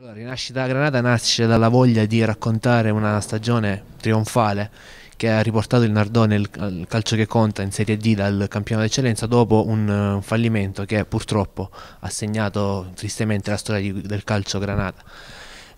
Allora, Rinascita Granata nasce dalla voglia di raccontare una stagione trionfale che ha riportato il Nardone al calcio che conta in Serie D dal campionato d'eccellenza dopo un fallimento che purtroppo ha segnato tristemente la storia di, del calcio Granata.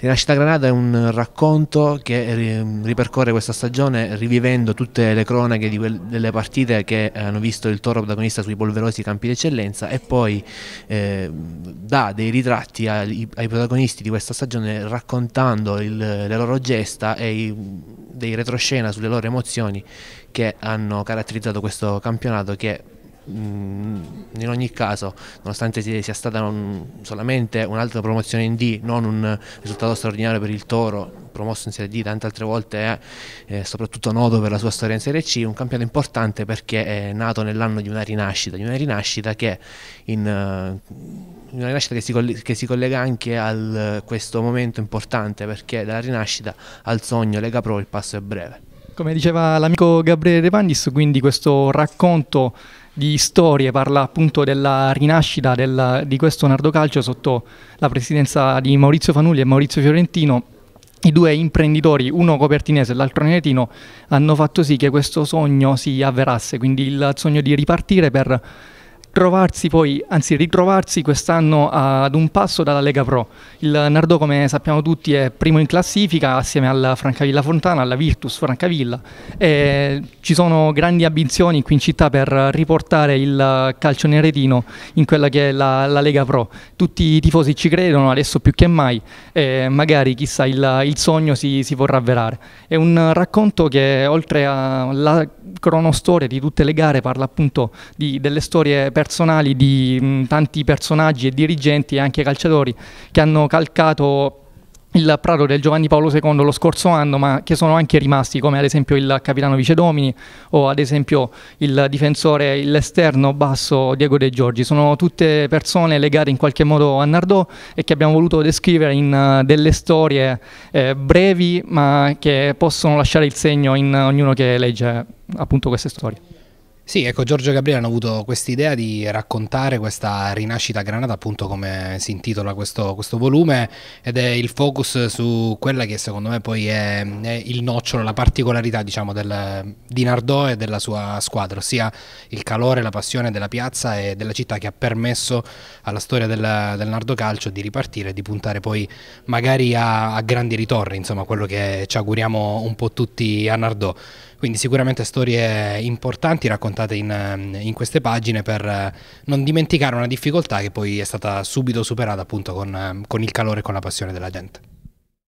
Rinascita Granada è un racconto che ripercorre questa stagione rivivendo tutte le cronache delle partite che eh, hanno visto il Toro protagonista sui polverosi campi d'eccellenza e poi eh, dà dei ritratti ai, ai, protagonisti di questa stagione raccontando il, le loro gesta e i, dei retroscena sulle loro emozioni che hanno caratterizzato questo campionato che mh, mm, in ogni caso, nonostante sia stata un, solamente un'altra promozione in D, non un risultato straordinario per il Toro, promosso in Serie D tante altre volte, eh, eh, soprattutto noto per la sua storia in Serie C, un campionato importante perché è nato nell'anno di una rinascita, di una rinascita che, in, eh, una rinascita che, si, che si, collega anche a questo momento importante perché dalla rinascita al sogno Lega Pro il passo è breve. Come diceva l'amico Gabriele Revandis, quindi questo racconto di storie parla appunto della rinascita del, di questo Nardo Calcio sotto la presidenza di Maurizio Fanulli e Maurizio Fiorentino. I due imprenditori, uno copertinese e l'altro netino, hanno fatto sì che questo sogno si avverasse, quindi il sogno di ripartire per trovarsi poi, anzi ritrovarsi quest'anno ad un passo dalla Lega Pro. Il Nardò, come sappiamo tutti, è primo in classifica assieme alla Francavilla Fontana, alla Virtus Francavilla. E ci sono grandi ambizioni qui in città per riportare il calcio neretino in quella che è la, la Lega Pro. Tutti i tifosi ci credono, adesso più che mai, e magari chissà il, il sogno si, si, vorrà avverare. È un racconto che oltre alla cronostoria di tutte le gare parla appunto di, delle storie per personali di mh, tanti personaggi e dirigenti e anche calciatori che hanno calcato il Prato del Giovanni Paolo II lo scorso anno, ma che sono anche rimasti, come ad esempio il capitano Vicedomini o ad esempio il difensore, l'esterno basso Diego De Giorgi. Sono tutte persone legate in qualche modo a Nardò e che abbiamo voluto descrivere in eh, delle storie eh, brevi, ma che possono lasciare il segno in ognuno che legge appunto queste storie. Sì, ecco, Giorgio e Gabriele hanno avuto quest'idea di raccontare questa rinascita granata, appunto come si intitola questo, questo, volume, ed è il focus su quella che secondo me poi è, è il nocciolo, la particolarità diciamo, del, di Nardò e della sua squadra, ossia il calore, la passione della piazza e della città che ha permesso alla storia del, del Nardo Calcio di ripartire e di puntare poi magari a, a grandi ritorni, insomma quello che ci auguriamo un po' tutti a Nardò. Quindi sicuramente storie importanti raccontate in, in queste pagine per eh, non dimenticare una difficoltà che poi è stata subito superata appunto con, eh, con il calore e con la passione della gente.